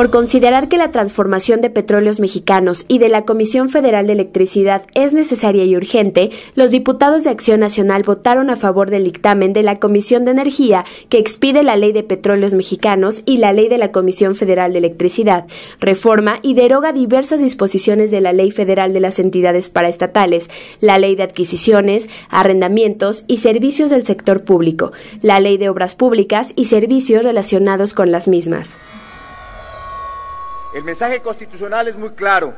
por considerar que la transformación de petróleos mexicanos y de la Comisión Federal de Electricidad es necesaria y urgente, los diputados de Acción Nacional votaron a favor del dictamen de la Comisión de Energía que expide la Ley de Petróleos Mexicanos y la Ley de la Comisión Federal de Electricidad, reforma y deroga diversas disposiciones de la Ley Federal de las Entidades Paraestatales, la Ley de Adquisiciones, Arrendamientos y Servicios del Sector Público, la Ley de Obras Públicas y Servicios relacionados con las mismas. El mensaje constitucional es muy claro.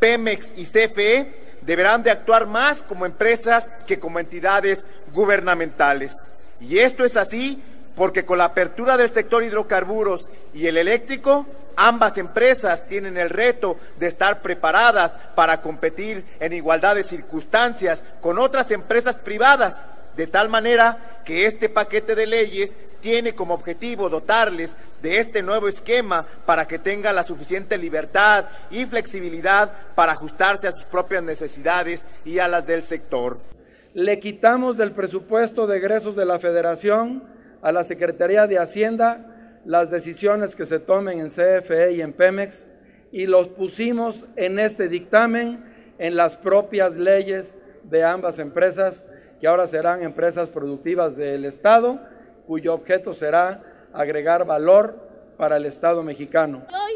Pemex y CFE deberán de actuar más como empresas que como entidades gubernamentales. Y esto es así porque con la apertura del sector hidrocarburos y el eléctrico, ambas empresas tienen el reto de estar preparadas para competir en igualdad de circunstancias con otras empresas privadas, de tal manera que este paquete de leyes tiene como objetivo dotarles de este nuevo esquema para que tengan la suficiente libertad y flexibilidad para ajustarse a sus propias necesidades y a las del sector. Le quitamos del presupuesto de egresos de la Federación a la Secretaría de Hacienda las decisiones que se tomen en CFE y en Pemex y los pusimos en este dictamen en las propias leyes de ambas empresas que ahora serán empresas productivas del Estado cuyo objeto será agregar valor para el Estado mexicano. Hoy,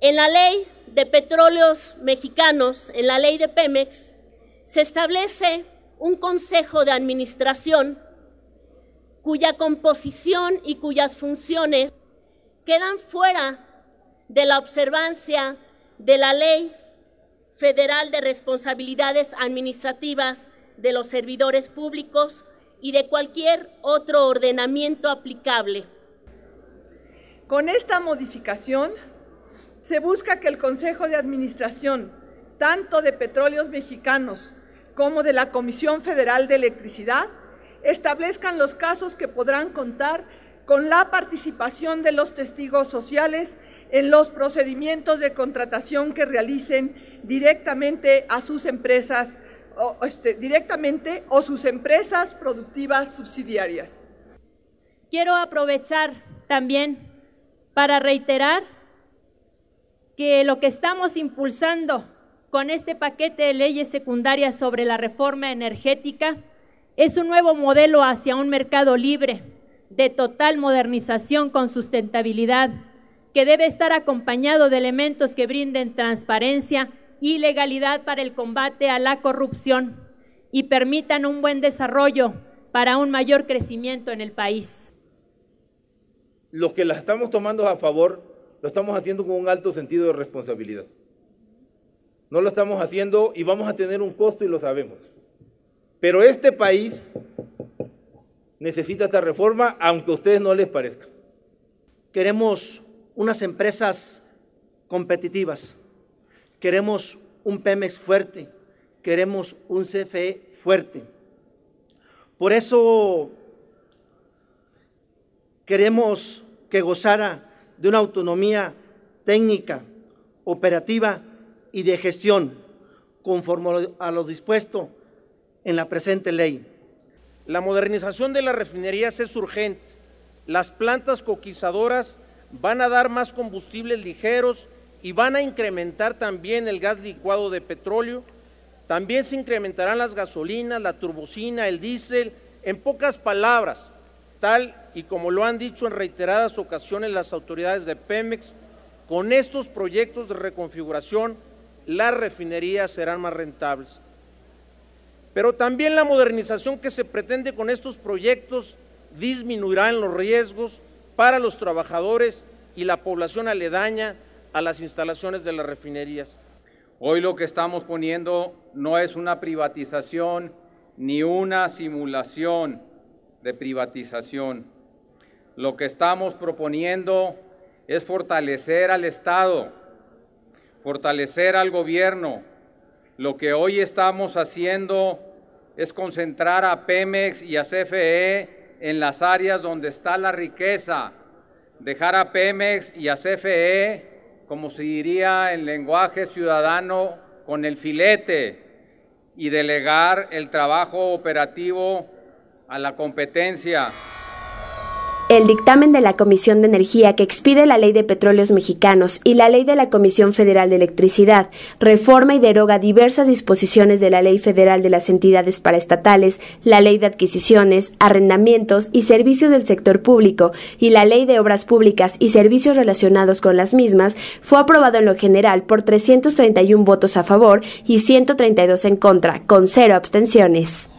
en la ley de petróleos mexicanos, en la ley de Pemex, se establece un consejo de administración cuya composición y cuyas funciones quedan fuera de la observancia de la ley Federal de Responsabilidades Administrativas de los Servidores Públicos y de cualquier otro ordenamiento aplicable. Con esta modificación se busca que el Consejo de Administración, tanto de Petróleos Mexicanos como de la Comisión Federal de Electricidad, establezcan los casos que podrán contar con la participación de los testigos sociales en los procedimientos de contratación que realicen directamente a sus empresas o, este, directamente o sus empresas productivas subsidiarias. Quiero aprovechar también para reiterar que lo que estamos impulsando con este paquete de leyes secundarias sobre la reforma energética es un nuevo modelo hacia un mercado libre de total modernización con sustentabilidad, que debe estar acompañado de elementos que brinden transparencia, y legalidad para el combate a la corrupción y permitan un buen desarrollo para un mayor crecimiento en el país. Los que las estamos tomando a favor, lo estamos haciendo con un alto sentido de responsabilidad. No lo estamos haciendo y vamos a tener un costo y lo sabemos. Pero este país necesita esta reforma, aunque a ustedes no les parezca. Queremos unas empresas competitivas Queremos un Pemex fuerte, queremos un CFE fuerte. Por eso queremos que gozara de una autonomía técnica, operativa y de gestión, conforme a lo dispuesto en la presente ley. La modernización de las refinerías es urgente. Las plantas coquizadoras van a dar más combustibles ligeros y van a incrementar también el gas licuado de petróleo, también se incrementarán las gasolinas, la turbocina, el diésel, en pocas palabras, tal y como lo han dicho en reiteradas ocasiones las autoridades de Pemex, con estos proyectos de reconfiguración las refinerías serán más rentables. Pero también la modernización que se pretende con estos proyectos disminuirán los riesgos para los trabajadores y la población aledaña a las instalaciones de las refinerías. Hoy lo que estamos poniendo no es una privatización ni una simulación de privatización. Lo que estamos proponiendo es fortalecer al Estado, fortalecer al gobierno. Lo que hoy estamos haciendo es concentrar a Pemex y a CFE en las áreas donde está la riqueza, dejar a Pemex y a CFE como se diría en lenguaje ciudadano, con el filete y delegar el trabajo operativo a la competencia. El dictamen de la Comisión de Energía que expide la Ley de Petróleos Mexicanos y la Ley de la Comisión Federal de Electricidad reforma y deroga diversas disposiciones de la Ley Federal de las Entidades Paraestatales, la Ley de Adquisiciones, Arrendamientos y Servicios del Sector Público y la Ley de Obras Públicas y Servicios relacionados con las mismas fue aprobado en lo general por 331 votos a favor y 132 en contra, con cero abstenciones.